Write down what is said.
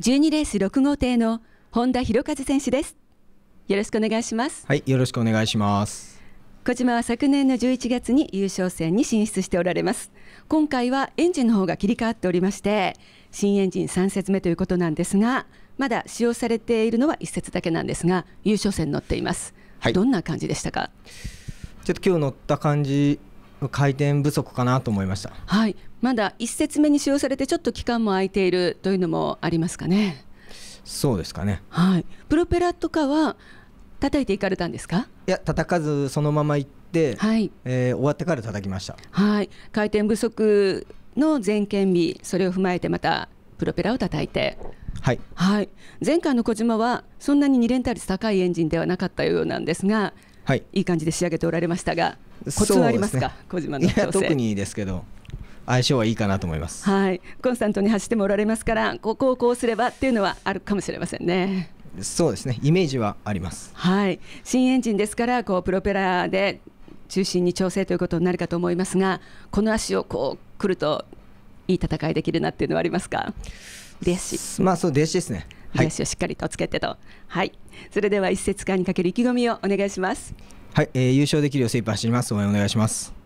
12レース6号艇の本田博一選手ですよろしくお願いしますはいよろしくお願いします小島は昨年の11月に優勝戦に進出しておられます今回はエンジンの方が切り替わっておりまして新エンジン3節目ということなんですがまだ使用されているのは1節だけなんですが優勝戦乗っています、はい、どんな感じでしたかちょっと今日乗った感じ回転不足かなと思いました、はい、まだ1節目に使用されてちょっと期間も空いているというのもありますかね。そうですかね、はい、プロペラとかは叩いていかれたんですかいや叩かずそのまま行って、はいえー、終わってから叩きました、はい、回転不足の全権美それを踏まえてまたプロペラを叩いてはい、はい、前回の小島はそんなに2連単率高いエンジンではなかったようなんですが、はい、いい感じで仕上げておられましたがコツはありますか、ね、小島のいや特にですけど相性はいいかなと思いますはいコンスタントに走ってもおられますからここをこうすればっていうのはあるかもしれませんねそうですねイメージはありますはい新エンジンですからこうプロペラで中心に調整ということになるかと思いますがこの足をこう来るといい戦いできるなっていうのはありますか出子まあそう弟子ですね弟をしっかりとつけてとはい、はい、それでは一節間にかける意気込みをお願いしますはい、えー、優勝できるよう精一杯走ります。応援お願いします。